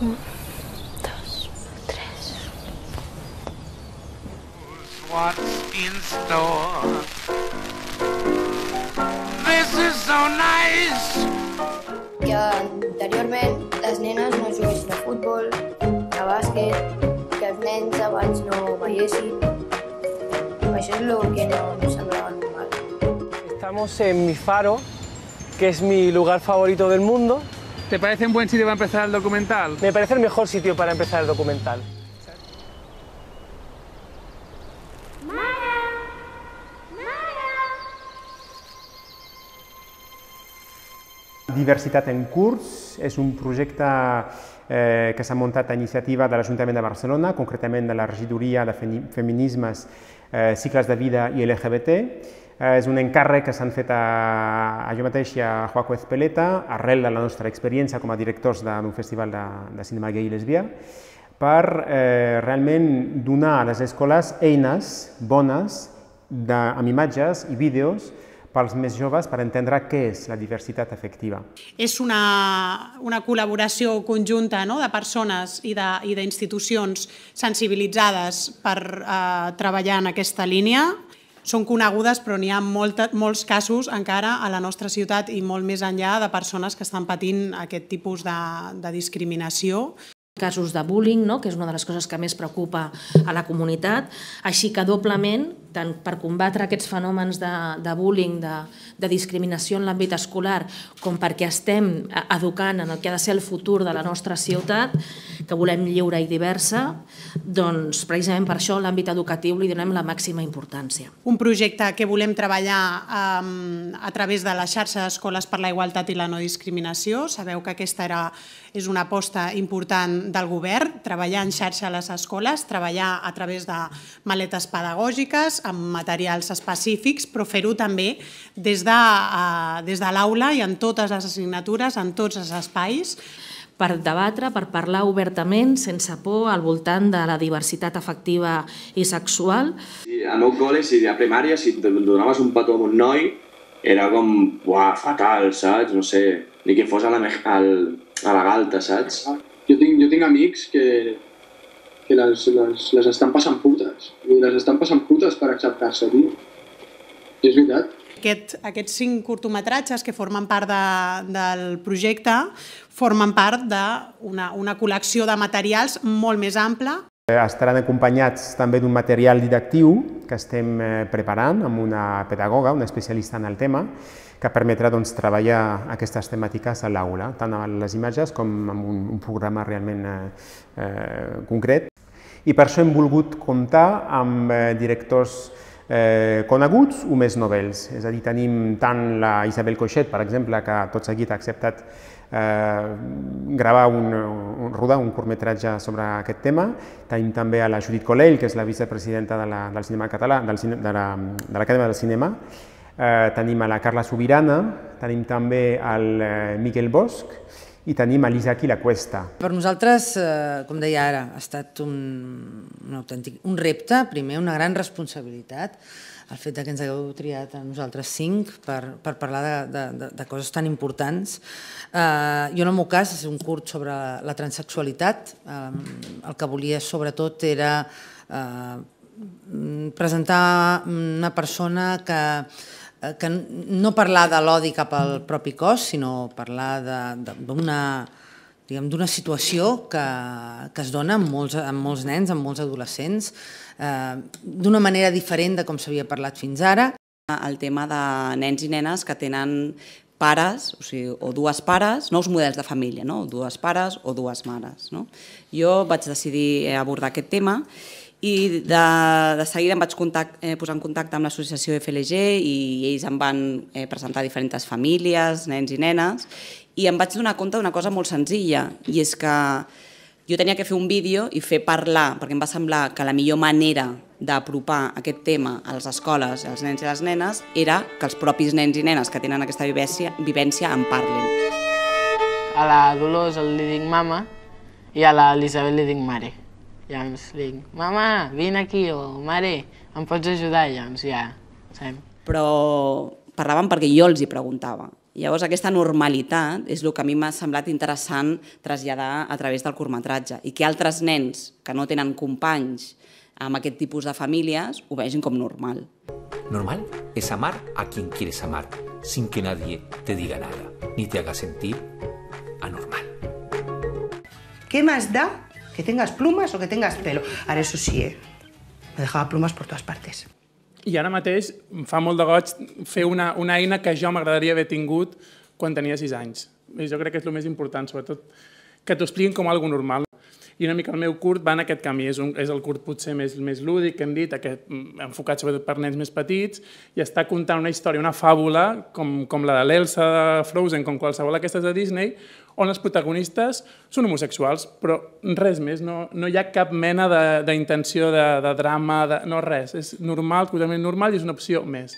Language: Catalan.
1 dos, tres. What's in store? This is so nice. Que anteriorment les nenes no juguessin a futbol, a bàsquet, que els nens abans no ballessin. Això és el que no, no semblava normal. Estamos en mi faro, que es mi lugar favorito del mundo. ¿Te parece un buen sitio para empezar el documental? Me parece el mejor sitio para empezar el documental. Diversitat en curs es un proyecto eh, que se ha montado a iniciativa del Ayuntamiento de Barcelona, concretamente de la regidoria de Feminismes, eh, de Vida y LGBT, Eh, és un encàrrec que s'han fet a, a jo mateix i a Joaco Ezpeleta, arrel de la nostra experiència com a directors d'un festival de, de cinema gay i lesbià, per eh, realment donar a les escoles eines bones de, amb imatges i vídeos pels més joves per entendre què és la diversitat efectiva. És una, una col·laboració conjunta no? de persones i d'institucions sensibilitzades per eh, treballar en aquesta línia són conegudes, però n'hi ha molts casos encara a la nostra ciutat i molt més enllà de persones que estan patint aquest tipus de, de discriminació casos de bullying, no? que és una de les coses que més preocupa a la comunitat, així que doblement tant per combatre aquests fenòmens de, de bullying, de, de discriminació en l'àmbit escolar, com perquè estem e-, educant en el que ha de ser el futur de la nostra ciutat, que volem lliure i diversa, doncs precisament per això l'àmbit educatiu li donem la màxima importància. Un projecte que volem treballar um, a través de la xarxa d'escoles per la igualtat i la no discriminació. Sabeu que aquesta era, és una aposta important del govern, treballar en xarxa a les escoles, treballar a través de maletes pedagògiques, amb materials específics, però fer-ho també des de, uh, des de l'aula i en totes les assignatures, en tots els espais, per debatre, per parlar obertament, sense por, al voltant de la diversitat afectiva i sexual. Sí, al meu col·le, si a primària, si donaves un petó a un noi, era com, uah, fatal, saps? No sé, ni que fos a la, al, a la galta, saps? Jo tinc, jo tinc amics que, que les, les, les estan passant puta grans i les estan passant putes per acceptar-se, tio. I és veritat. Aquest, aquests cinc curtometratges que formen part de, del projecte formen part d'una una col·lecció de materials molt més ampla. Eh, estaran acompanyats també d'un material didactiu que estem eh, preparant amb una pedagoga, una especialista en el tema, que permetrà doncs, treballar aquestes temàtiques a l'aula, tant amb les imatges com amb un, un programa realment eh, eh concret i per això hem volgut comptar amb eh, directors eh, coneguts o més novels. És a dir, tenim tant la Isabel Coixet, per exemple, que tot seguit ha acceptat eh, gravar un, un, rodar un curtmetratge sobre aquest tema. Tenim també a la Judit Colell, que és la vicepresidenta de la, del cinema català, del, de l'Acadèmia la, de del Cinema. Eh, tenim a la Carla Sobirana, tenim també al eh, Miquel Bosch, i tenim a l'Isaac i la Cuesta. Per nosaltres, eh, com deia ara, ha estat un, un autèntic un repte, primer una gran responsabilitat, el fet que ens hagueu triat a nosaltres cinc per, per parlar de, de, de, coses tan importants. Eh, jo, en el meu cas, és un curt sobre la, la transexualitat. Eh, el que volia, sobretot, era eh, presentar una persona que Eh, que no parlar de l'odi cap al propi cos, sinó parlar d'una diguem, d'una situació que, que es dona amb molts, amb molts nens, amb molts adolescents, eh, d'una manera diferent de com s'havia parlat fins ara. El tema de nens i nenes que tenen pares, o, sigui, o dues pares, nous models de família, no? dues pares o dues mares. No? Jo vaig decidir abordar aquest tema i de, de seguida em vaig contact, eh, posar en contacte amb l'associació FLG i ells em van eh, presentar diferents famílies, nens i nenes, i em vaig donar compte d'una cosa molt senzilla, i és que jo tenia que fer un vídeo i fer parlar, perquè em va semblar que la millor manera d'apropar aquest tema a les escoles, als nens i les nenes, era que els propis nens i nenes que tenen aquesta vivència, vivència en parlin. A la Dolors li dic mama i a l'Elisabet li dic mare. Llavors li dic, mama, vine aquí, o mare, em pots ajudar? Llavors ja, sabem. Però parlaven perquè jo els hi preguntava. Llavors aquesta normalitat és el que a mi m'ha semblat interessant traslladar a través del curtmetratge i que altres nens que no tenen companys amb aquest tipus de famílies ho vegin com normal. Normal és amar a qui quieres amar sin que nadie te diga nada ni te haga sentir anormal. Què m'has da que tengas plumas o que tengas pelo. Ara, això sí, eh? Me dejaba plumas por todas partes. I ara mateix em fa molt de goig fer una, una eina que jo m'agradaria haver tingut quan tenia 6 anys. I jo crec que és el més important, sobretot que t'ho expliquin com a normal i una mica el meu curt va en aquest camí. És, un, és el curt potser més, més lúdic que hem dit, aquest, mm, enfocat sobretot per nens més petits, i està contant una història, una fàbula, com, com la de l'Elsa de Frozen, com qualsevol d'aquestes de Disney, on els protagonistes són homosexuals, però res més, no, no hi ha cap mena d'intenció de, de, de drama, de, no res. És normal, totalment normal i és una opció més.